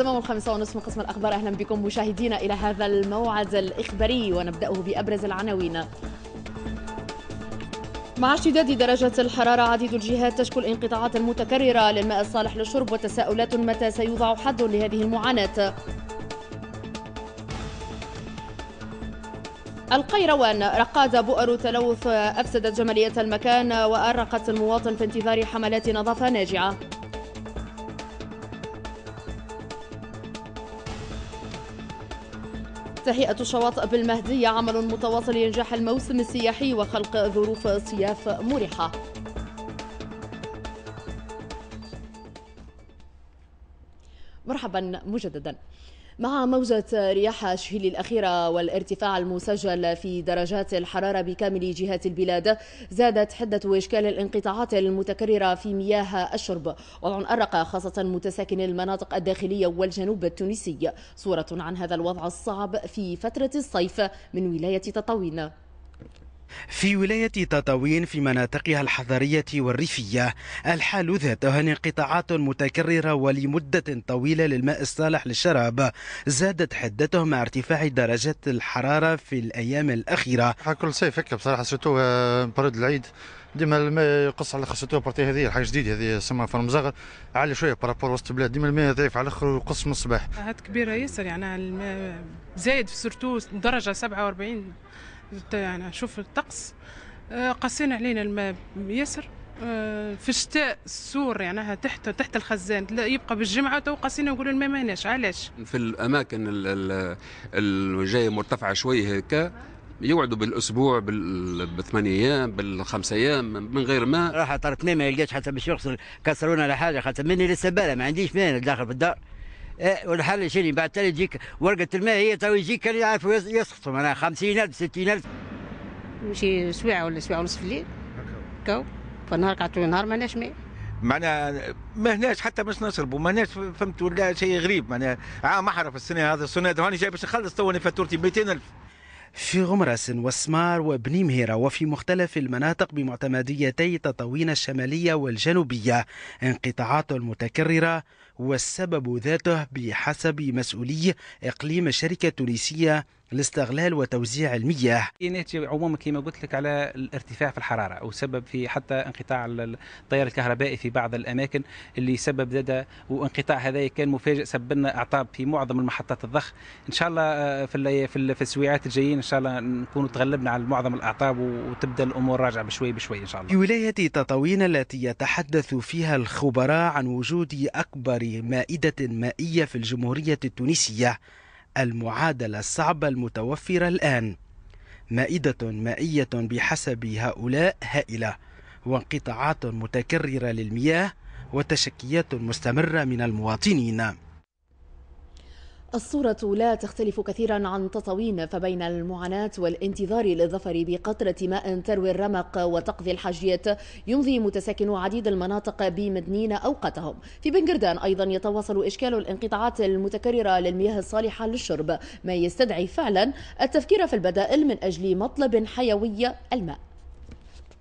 تمام الخامسة ونصف من قسم الأخبار أهلا بكم مشاهدينا إلى هذا الموعد الإخباري ونبدأه بأبرز العناوين مع اشتداد درجة الحرارة عديد الجهات تشكو الانقطاعات المتكررة للماء الصالح للشرب وتساؤلات متى سيوضع حد لهذه المعاناة القيروان رقاد بؤر تلوث أفسدت جمالية المكان وأرقت المواطن في انتظار حملات نظافة ناجعة تهيئة شواطئ بالمهدية عمل متواصل لإنجاح الموسم السياحي وخلق ظروف صياف مريحة مرحبا مجددا مع موجة رياح شهيل الأخيرة والارتفاع المسجل في درجات الحرارة بكامل جهات البلاد زادت حدة إشكال الانقطاعات المتكررة في مياه الشرب وضع أرق خاصة متساكن المناطق الداخلية والجنوب التونسي صورة عن هذا الوضع الصعب في فترة الصيف من ولاية تطاوين في ولاية تطاوين في مناطقها الحضرية والريفية الحال ذاتها انقطاعات متكررة ولمدة طويلة للماء الصالح للشراب زادت حدته مع ارتفاع درجات الحرارة في الأيام الأخيرة كل صيف هكا بصراحة سيتو آه، برد العيد ديما الماء يقص على خاصته بارتي هذه حاجه جديده هذه سما المزغر عالي شويه بارابور وسط البلاد ديما الماء ضعيف على الاخر ويقص من الصباح هات كبيره ياسر يعني الماء زايد سورتو درجه 47 يعني شوف الطقس آه، قاسين علينا الماء ياسر آه، في الشتاء السور يعني تحت تحت الخزان يبقى بالجمعه تو قاسينا يقولوا الماء ما هناش علاش في الاماكن الجايه مرتفعه شويه هكا يقعدوا بالاسبوع بالثمان ايام بالخمس ايام من غير ماء راح طرف ما يلقاش حتى باش يغسل كسرونا ولا حاجه خاطر مني لسه ما عنديش ماء داخل في الدار إيه، والحل شنو بعد تالي تجيك ورقه الماء هي تو يجيك اللي عارف يسقطوا معناها 50000 60000 نمشي سويعه ولا سويعه ونص في الليل كو فالنهار قعدت نهار ما ماء معنا ما هناش حتى باش نشربوا ما هناش فهمت ولا شيء غريب معنا عام احرف السنه هذا السنه هاني جاي باش نخلص توني فاتورتي 200000 في غمرس وسمار وبني مهيرة وفي مختلف المناطق بمعتمديتي تطوين الشمالية والجنوبية انقطاعات متكررة والسبب ذاته بحسب مسؤولي إقليم شركة تونسية لاستغلال وتوزيع المياه يناتي عموما كما قلت لك على الارتفاع في الحراره وسبب في حتى انقطاع التيار الكهربائي في بعض الاماكن اللي سبب زاد وانقطاع هذا كان مفاجئ سبب لنا اعطاب في معظم المحطات الضخ ان شاء الله آه، في في السويعات الجايين ان شاء الله نكونوا تغلبنا على معظم الاعطاب وتبدا الامور راجعه بشوي بشوي ان شاء الله في ولايه تطاوين التي يتحدث فيها الخبراء عن وجود اكبر مائده مائيه في الجمهوريه التونسيه المعادلة الصعبة المتوفرة الآن مائدة مائية بحسب هؤلاء هائلة وانقطاعات متكررة للمياه وتشكيات مستمرة من المواطنين الصورة لا تختلف كثيرا عن تطاوين فبين المعاناة والانتظار للظفر بقطرة ماء تروي الرمق وتقضي الحاجيات يمضي متساكنو عديد المناطق بمدنين أوقاتهم في بنجردان أيضا يتواصل إشكال الانقطاعات المتكررة للمياه الصالحة للشرب ما يستدعي فعلا التفكير في البدائل من أجل مطلب حيوي الماء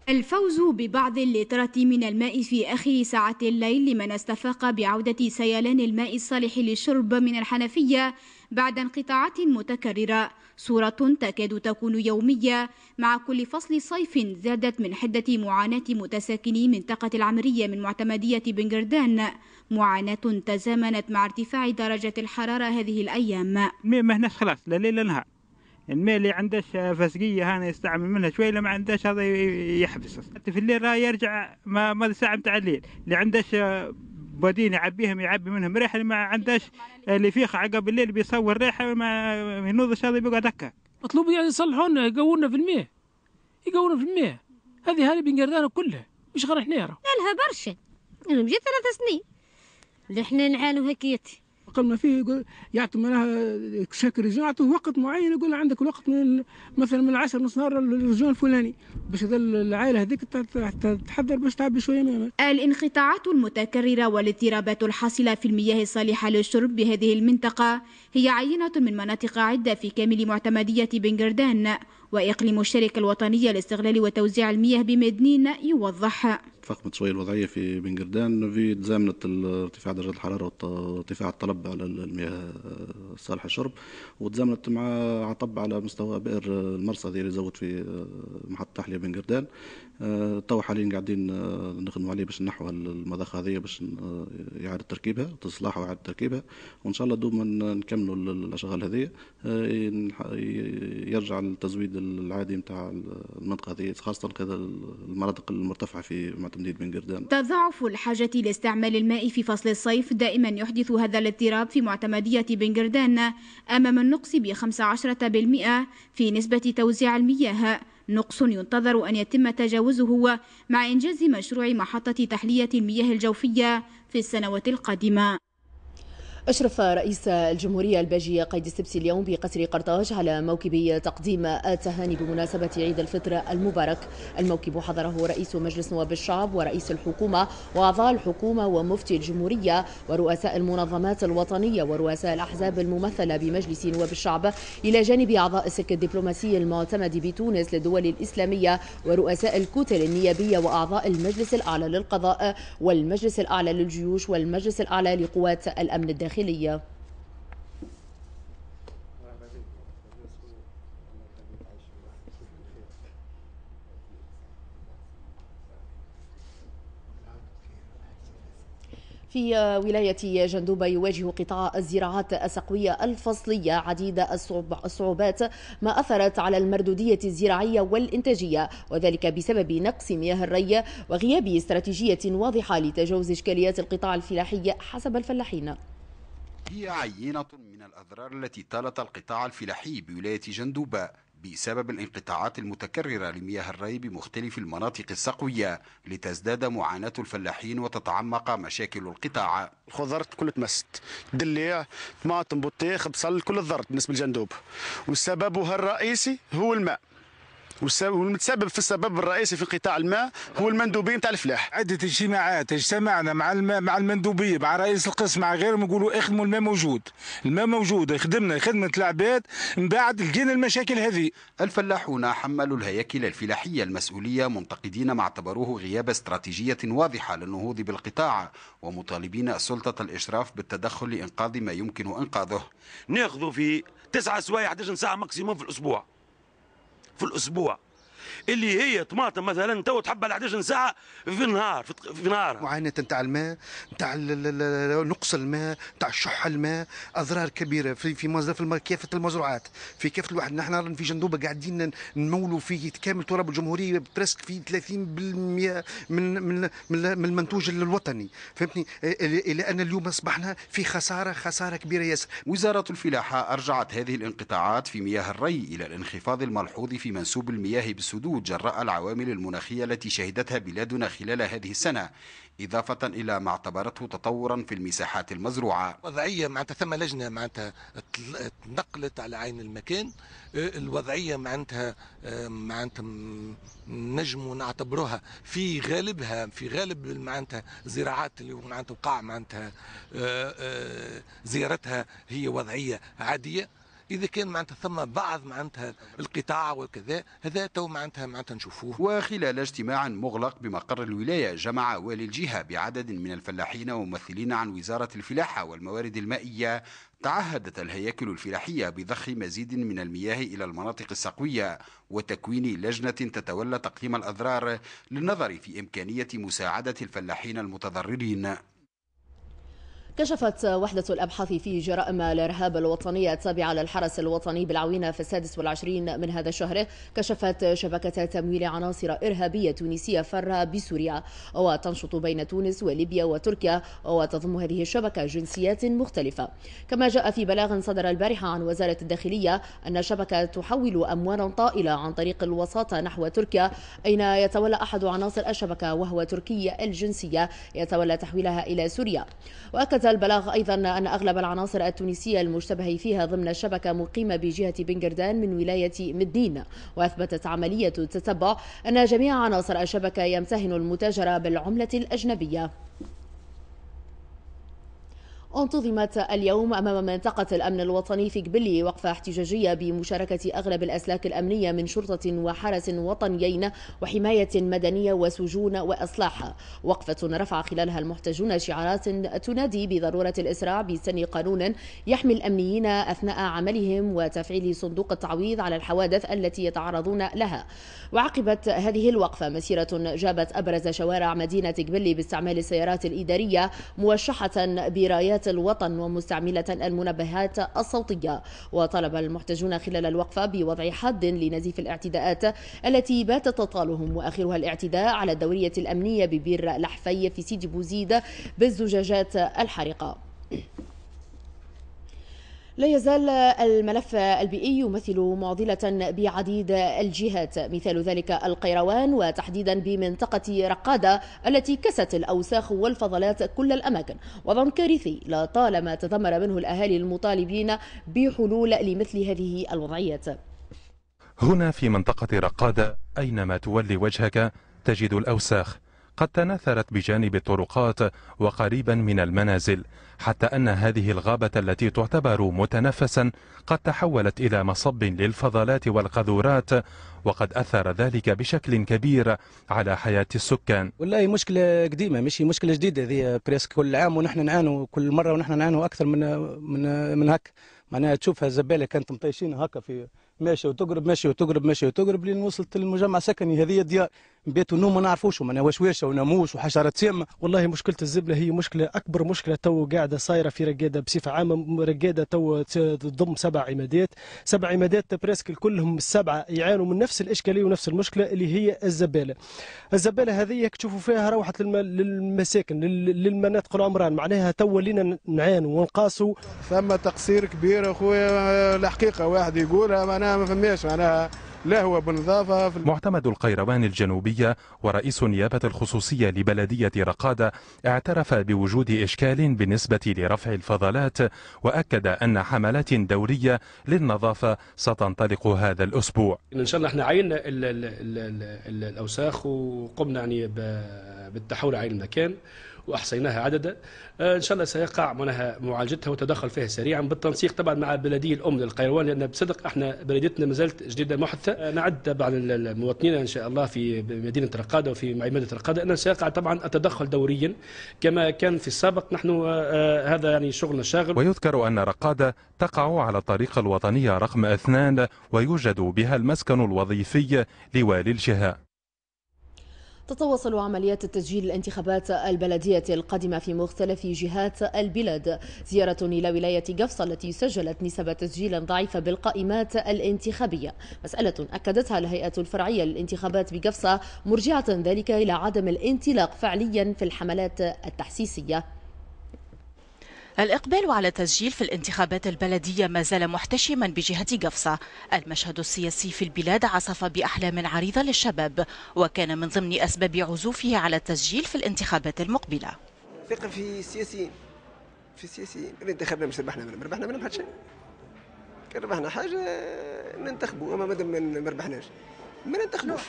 الفوز ببعض اللترة من الماء في آخر ساعات الليل لمن استفاق بعودة سيلان الماء الصالح للشرب من الحنفية بعد انقطاعات متكررة صورة تكاد تكون يومية مع كل فصل صيف زادت من حدة معاناة متساكني منطقة العمرية من معتمدية بنجردان معاناة تزامنت مع ارتفاع درجة الحرارة هذه الأيام ما هنا خلاص لا ليل نهار الماء اللي عنده آه، فسقيه هنا يستعمل منها شوي اللي ما عندهش هذا يحبس حتى في الليل راه يرجع ما ما ساعه نتاع الليل اللي عندهش آه، بودين يعبيهم يعبي منهم ريحه اللي ما عندهاش آه، اللي فيخ عقب الليل بيصور ريحه ما ينوضش هذا بيقعد هكا مطلوب يعني يصلحونا يقوونا في الماء يقوونا في الماء هذه هذه بنقردانا كلها مش غير احنا راه لها برشا انا مجيت ثلاث سنين اللي احنا نعانوا هكيتي قبل ما فيه يقول يعطي معناها شكل ريجون يعطوه وقت معين يقول عندك الوقت من مثلا من 10 نص نهار للريجون الفلاني باش العائله هذيك تحضر باش تعبي شويه ماء الانقطاعات المتكرره والاضطرابات الحاصله في المياه الصالحه للشرب بهذه المنطقه هي عينه من مناطق عده في كامل معتمديه بنجردان وإقليم الشركة الوطنية لاستغلال وتوزيع المياه بمدنين يوضح فقمت شويه الوضعيه في بنجردان في تزامنه ارتفاع درجات الحراره وارتفاع الطلب على المياه الصالحه آه، للشرب وتزامنت مع عطب على مستوى بئر المرصد اللي زود في آه، محطه تحليه بنجردان آه، تو حاليا قاعدين آه، نخدموا عليه باش نحو المضخه هذه باش آه، اعاده تركيبها تصلاح واعاده تركيبها وان شاء الله دوما نكملوا الاشغال هذه يرجع التزويد العادي نتاع المنطقه هذه خاصه كذا المناطق المرتفعه في معتمدية بن قردان تضاعف الحاجه لاستعمال الماء في فصل الصيف دائما يحدث هذا الاضطراب في معتمديه بن قردان امام النقص ب 15% في نسبه توزيع المياه نقص ينتظر أن يتم تجاوزه مع إنجاز مشروع محطة تحلية المياه الجوفية في السنوات القادمة أشرف رئيس الجمهورية الباجية قيد السبسي اليوم بقصر قرطاج على موكب تقديم التهاني بمناسبة عيد الفطر المبارك الموكب حضره رئيس مجلس نواب الشعب ورئيس الحكومة وأعضاء الحكومة ومفتي الجمهورية ورؤساء المنظمات الوطنية ورؤساء الأحزاب الممثلة بمجلس نواب الشعب إلى جانب أعضاء السلك الدبلوماسي المعتمد بتونس للدول الإسلامية ورؤساء الكتل النيابية وأعضاء المجلس الأعلى للقضاء والمجلس الأعلى للجيوش والمجلس الأعلى لقوات الأمن الداخلي الداخلية في ولاية جندوبة يواجه قطاع الزراعات السقوية الفصلية عديد الصعوبات ما أثرت على المردودية الزراعية والإنتاجية وذلك بسبب نقص مياه الري وغياب استراتيجية واضحة لتجاوز إشكاليات القطاع الفلاحي حسب الفلاحين هي عينة من الأضرار التي طالت القطاع الفلاحي بولاية جندوبة بسبب الانقطاعات المتكررة لمياه الري بمختلف المناطق السقوية لتزداد معاناة الفلاحين وتتعمق مشاكل القطاع الخضر كل تمست دليع طماطم بطيخ بصل كل الضرر بالنسبة للجندوب والسبب الرئيسي هو الماء والمتسبب في السبب الرئيسي في قطاع الماء هو المندوبين تاع الفلاح عده اجتماعات اجتمعنا مع الماء مع المندوبيه مع رئيس القسم مع غيرهم يقولوا اخدموا الماء موجود الماء موجود خدمنا خدمه العباد من بعد لقينا المشاكل هذه الفلاحون حملوا الهياكل الفلاحيه المسؤوليه منتقدين ما اعتبروه غياب استراتيجيه واضحه للنهوض بالقطاع ومطالبين السلطه الاشراف بالتدخل لانقاذ ما يمكن انقاذه ناخذ في تسعة سوايع 11 ساعه ماكسيموم في الاسبوع في الأسبوع اللي هي طماطم مثلا تو تحب على 11 ساعه في النهار في نهار معاناه نتاع الماء نتاع نقص الماء نتاع شح الماء اضرار كبيره في في في كافه المزروعات في كافه الواحد نحن في جندوبه قاعدين نمولوا في كامل تراب الجمهوريه برسك في 30% من من من المنتوج الوطني فهمتني الى ان اليوم اصبحنا في خساره خساره كبيره ياسر وزاره الفلاحه ارجعت هذه الانقطاعات في مياه الري الى الانخفاض الملحوظ في منسوب المياه بالسودان السدود جراء العوامل المناخية التي شهدتها بلادنا خلال هذه السنة إضافة إلى ما اعتبرته تطورا في المساحات المزروعة وضعية معناتها ثم لجنة معناتها تنقلت على عين المكان الوضعية معناتها معناتها نجم ونعتبروها في غالبها في غالب معناتها زراعات اللي معناتها وقع معناتها آه، آه، زيارتها هي وضعية عادية اذا كان معناتها ثم بعض معناتها القطاع وكذا هذا تو معناتها معناتها نشوفوه وخلال اجتماع مغلق بمقر الولايه جمع والي الجهه بعدد من الفلاحين وممثلين عن وزاره الفلاحه والموارد المائيه تعهدت الهياكل الفلاحية بضخ مزيد من المياه إلى المناطق السقوية وتكوين لجنة تتولى تقييم الأضرار للنظر في إمكانية مساعدة الفلاحين المتضررين كشفت وحدة الأبحاث في جرائم الإرهاب الوطنية التابعة للحرس الوطني بالعوينة في السادس والعشرين من هذا الشهر كشفت شبكة تمويل عناصر إرهابية تونسية فرة بسوريا وتنشط بين تونس وليبيا وتركيا وتضم هذه الشبكة جنسيات مختلفة كما جاء في بلاغ صدر البارحة عن وزارة الداخلية أن الشبكة تحول أموالا طائلة عن طريق الوساطة نحو تركيا أين يتولى أحد عناصر الشبكة وهو تركيا الجنسية يتولى تحويلها إلى سوريا وأكد البلاغ أيضا أن أغلب العناصر التونسية المشتبه فيها ضمن شبكة مقيمة بجهة بنجردان من ولاية مدين وأثبتت عملية التتبع أن جميع عناصر الشبكة يمتهن المتاجرة بالعملة الأجنبية انتظمت اليوم أمام منطقة الأمن الوطني في قبلي وقفة احتجاجية بمشاركة أغلب الأسلاك الأمنية من شرطة وحرس وطنيين وحماية مدنية وسجون وإصلاح وقفة رفع خلالها المحتجون شعارات تنادي بضرورة الإسراع بسن قانون يحمي الأمنيين أثناء عملهم وتفعيل صندوق التعويض على الحوادث التي يتعرضون لها وعقبت هذه الوقفة مسيرة جابت أبرز شوارع مدينة قبلي باستعمال السيارات الإدارية موشحة برايات شبكة الوطن ومستعملة المنبهات الصوتية وطلب المحتجون خلال الوقفة بوضع حد لنزيف الاعتداءات التي باتت تطالهم وآخرها الاعتداء على الدورية الأمنية ببير لحفي في سيدي بوزيد بالزجاجات الحارقة لا يزال الملف البيئي يمثل معضلة بعديد الجهات مثال ذلك القيروان وتحديدا بمنطقة رقادة التي كست الأوساخ والفضلات كل الأماكن وضع كارثي لطالما تذمر منه الأهالي المطالبين بحلول لمثل هذه الوضعية هنا في منطقة رقادة أينما تولي وجهك تجد الأوساخ قد تناثرت بجانب الطرقات وقريبا من المنازل حتى أن هذه الغابة التي تعتبر متنفسا قد تحولت إلى مصب للفضلات والقذورات وقد أثر ذلك بشكل كبير على حياة السكان والله مشكلة قديمة مش مشكلة جديدة ذي بريس كل عام ونحن نعانوا كل مرة ونحن نعانوا أكثر من من من هك معناها تشوفها الزبالة كانت مطيشين هكا في ماشي وتقرب ماشي وتقرب ماشي وتقرب لين وصلت للمجمع السكني هذه الديار بيت النوم ما نعرفوش معناها وشواشه وناموس وحشرات سامه والله مشكله الزبله هي مشكله اكبر مشكله تو قاعده صايره في رقاده بصفه عامه رقاده تو تضم سبع عمادات سبع عمادات تبريسك كلهم السبعه يعانوا من نفس الاشكاليه ونفس المشكله اللي هي الزباله الزباله هذه تشوفوا فيها روحت للم... للمساكن لل... للمناطق العمران معناها تو ولينا نعانوا ونقاسوا ثم تقصير كبير اخويا الحقيقه واحد يقولها معناها ما فماش معناها لا هو بنظافة في معتمد القيروان الجنوبية ورئيس النيابة الخصوصية لبلدية رقادة اعترف بوجود إشكال بالنسبة لرفع الفضلات وأكد أن حملات دورية للنظافة ستنطلق هذا الأسبوع إن شاء الله احنا عيننا الأوساخ وقمنا يعني بالتحول على المكان واحصيناها عددا آه، ان شاء الله سيقع منها معالجتها وتدخل فيها سريعا بالتنسيق طبعا مع البلديه الام للقيروان لان بصدق احنا بلديتنا ما زالت جديده محدثه آه، نعد طبعا المواطنين ان شاء الله في مدينه رقاده وفي عماده رقاده ان سيقع طبعا التدخل دوريا كما كان في السابق نحن آه، هذا يعني شغلنا الشاغل ويذكر ان رقاده تقع على الطريق الوطنيه رقم اثنان ويوجد بها المسكن الوظيفي لوالي الجهه تتواصل عمليات تسجيل الانتخابات البلدية القادمة في مختلف جهات البلاد زيارة إلى ولاية قفصة التي سجلت نسبة تسجيل ضعيفة بالقائمات الانتخابية مسألة أكدتها الهيئة الفرعية للانتخابات بقفصة مرجعة ذلك إلى عدم الانطلاق فعليا في الحملات التحسيسية الإقبال على التسجيل في الانتخابات البلدية ما زال محتشما بجهة قفصة المشهد السياسي في البلاد عصف بأحلام عريضة للشباب وكان من ضمن أسباب عزوفه على التسجيل في الانتخابات المقبلة ثقة في السياسيين في السياسيين اللي انتخبنا مش ربحنا منهم ربحنا منهم حتى شيء كان ربحنا حاجة ننتخبوا أما مادام ما ربحناش ما ننتخبوش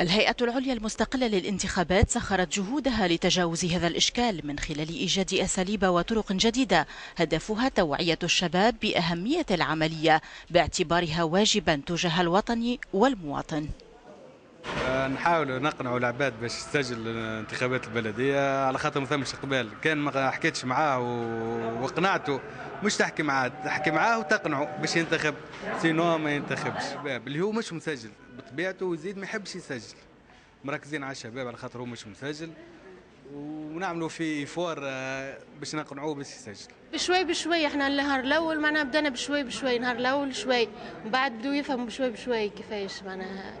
الهيئة العليا المستقلة للانتخابات سخرت جهودها لتجاوز هذا الإشكال من خلال إيجاد أساليب وطرق جديدة هدفها توعية الشباب بأهمية العملية باعتبارها واجبا تجاه الوطن والمواطن آه، نحاولوا نقنعوا العباد باش تسجل انتخابات البلديه على خاطر ما ثمش اقبال كان ما حكيتش معاه وقنعته مش تحكي معاه تحكي معاه وتقنعه باش ينتخب سينو ما ينتخبش شباب اللي هو مش مسجل بطبيعته ويزيد ما يحبش يسجل مركزين على الشباب على خاطر هو مش مسجل ونعملوا في فور آه، باش نقنعوه باش يسجل بشوي بشوي احنا النهار الاول معناها بدانا بشوي بشوي نهار الاول شوي من بعد بدو يفهموا بشوي بشوي كيفاش معناها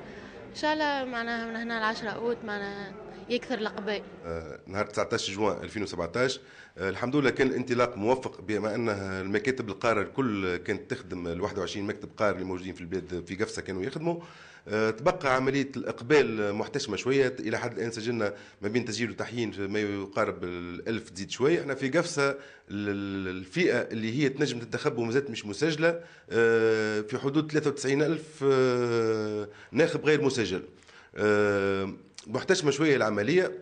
ان شاء الله معناها من هنا العشرة اوت معناها يكثر الاقبال آه، نهار 19 جوان 2017 آه، الحمد لله كان الانطلاق موفق بما ان المكاتب القاره الكل كانت تخدم ال 21 مكتب قاره اللي موجودين في البلاد في قفصه كانوا يخدموا آه، تبقى عمليه الاقبال محتشمه شويه الى حد الان سجلنا ما بين تسجيل وتحيين ما يقارب الألف تزيد شويه احنا في قفصه الفئه اللي هي تنجم تنتخب وما مش مسجله في حدود 93 ألف ناخب غير مسجل محتشمه شويه العمليه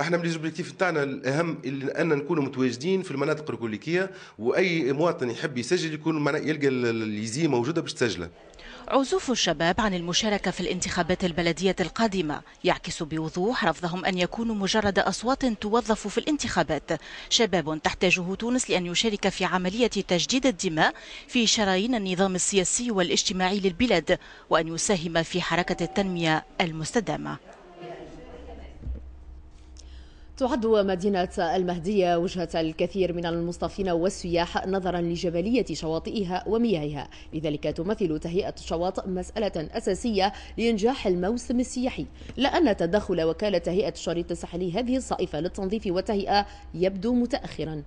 احنا من ليزوبجيكتيف تاعنا الاهم ان نكونوا متواجدين في المناطق الكوليكيه واي مواطن يحب يسجل يكون يلقى الليزي موجوده باش تسجله عزوف الشباب عن المشاركة في الانتخابات البلدية القادمة يعكس بوضوح رفضهم أن يكونوا مجرد أصوات توظف في الانتخابات شباب تحتاجه تونس لأن يشارك في عملية تجديد الدماء في شرايين النظام السياسي والاجتماعي للبلاد وأن يساهم في حركة التنمية المستدامة تعد مدينة المهدية وجهة الكثير من المصطفين والسياح نظرا لجبلية شواطئها ومياهها لذلك تمثل تهيئة الشواطئ مسألة أساسية لإنجاح الموسم السياحي لأن تدخل وكالة تهيئة الشريط الساحلي هذه الصائفة للتنظيف والتهيئة يبدو متأخرا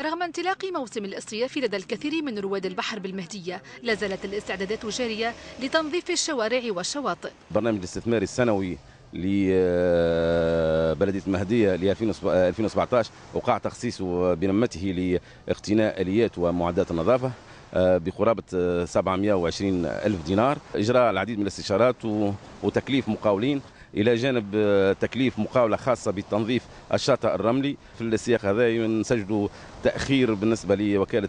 رغم انطلاق موسم الاصطياف لدى الكثير من رواد البحر بالمهدية لا زالت الاستعدادات جارية لتنظيف الشوارع والشواطئ برنامج الاستثمار السنوي لبلديه المهديه ل 2017 وقع تخصيص بنمته لاقتناء اليات ومعدات النظافه آه، بقرابة 720 آه، ألف دينار إجراء العديد من الاستشارات وتكليف مقاولين إلى جانب آه، تكليف مقاولة خاصة بتنظيف الشاطئ الرملي في السياق هذا نسجلوا تاخير بالنسبه لوكاله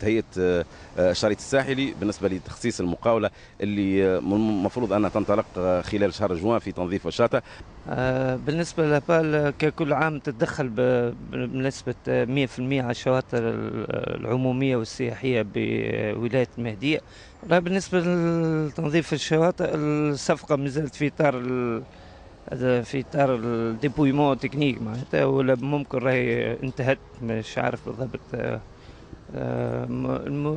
تهيئه آه، الشريط الساحلي بالنسبه لتخصيص المقاوله اللي المفروض آه، انها تنطلق آه، خلال شهر جوان في تنظيف الشاطئ. بالنسبه لابال ككل عام تتدخل بنسبه 100% على الشواطئ العموميه والسياحيه بولايه مهديه بالنسبه لتنظيف الشواطئ الصفقه مازالت في اطار هذا في اطار الديبويمون تكنيك معناتها ولا ممكن راهي انتهت مش عارف بالضبط آه، آه،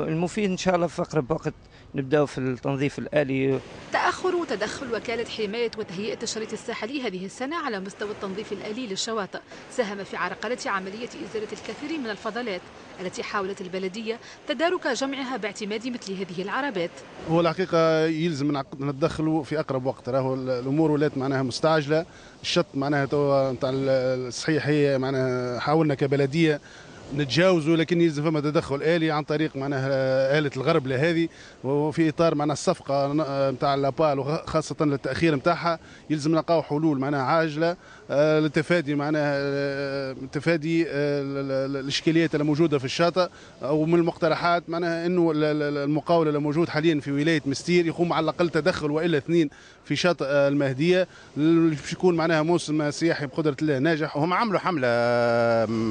المفيد ان شاء الله في اقرب وقت نبداو في التنظيف الالي تاخر تدخل وكاله حمايه وتهيئه الشريط الساحلي هذه السنه على مستوى التنظيف الالي للشواطئ ساهم في عرقله عمليه ازاله الكثير من الفضلات التي حاولت البلديه تدارك جمعها باعتماد مثل هذه العربات هو الحقيقه يلزم نتدخلوا في اقرب وقت راهو الامور ولات معناها مستعجله الشط معناها توا نتاع الصحيح هي معناها حاولنا كبلديه نتجاوزوا لكن يلزم فما تدخل الي عن طريق معناها اله الغرب لهذه وفي اطار معناها الصفقه آه، نتاع لابال وخاصه للتاخير نتاعها يلزم نلقاو حلول معناها عاجله آه، لتفادي معناها آه، تفادي آه، الاشكاليات الموجوده في الشاطئ ومن المقترحات معناها انه المقاول الموجود حاليا في ولايه مستير يقوم على الاقل تدخل والا اثنين في شاطئ المهديه باش يكون معناها موسم سياحي بقدره الله ناجح وهم عملوا حمله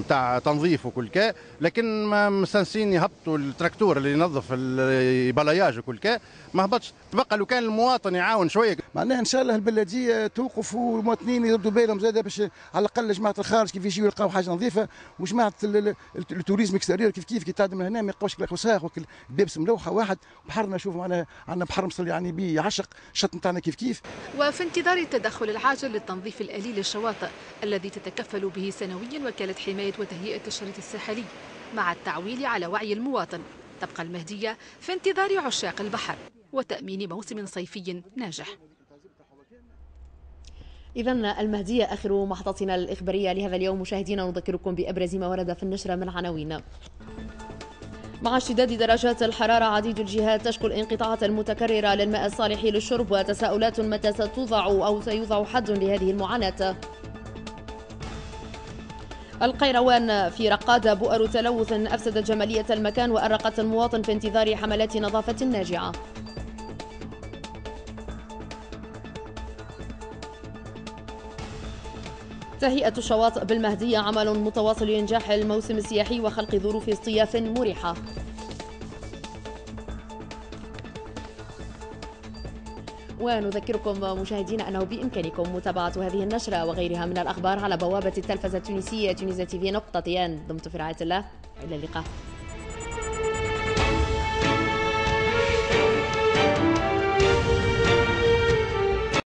نتاع تنظيف وكل كا لكن ما مستنسين يهبطوا التراكتور اللي ينظف البلاياج وكل كا ما هبطش تبقى لو كان المواطن يعاون شويه معناها ان شاء الله البلديه توقف والمواطنين يردوا بالهم زاد باش على الاقل جماعه الخارج كيف يجيو يلقاو حاجه نظيفه وجماعه التوريزم اكستيريور كيف كيف كي تعدم هنا ما يلقاوش كلاك وساخ بيبس ملوحه واحد بحرنا شوفوا معنا عندنا بحر مصلي يعني بيه عشق الشط نتاعنا كيف كيف وفي انتظار التدخل العاجل للتنظيف الالي للشواطئ الذي تتكفل به سنويا وكاله حمايه وتهيئه الشريط الساحلي مع التعويل على وعي المواطن تبقى المهديه في انتظار عشاق البحر وتامين موسم صيفي ناجح إذا المهدية آخر محطتنا الإخبارية لهذا اليوم مشاهدينا نذكركم بأبرز ما ورد في النشرة من عناوين مع اشتداد درجات الحرارة عديد الجهات تشكو الانقطاعات المتكررة للماء الصالح للشرب وتساؤلات متى ستوضع أو سيوضع حد لهذه المعاناة القيروان في رقادة بؤر تلوث أفسدت جمالية المكان وأرقت المواطن في انتظار حملات نظافة ناجعة تهيئة الشواطئ بالمهدية عمل متواصل لإنجاح الموسم السياحي وخلق ظروف اصطياف مريحة ونذكركم مشاهدينا أنه بإمكانكم متابعة هذه النشرة وغيرها من الأخبار على بوابة التلفزة التونسية تونيزا تي في نقطة ضمت في رعاية الله إلى اللقاء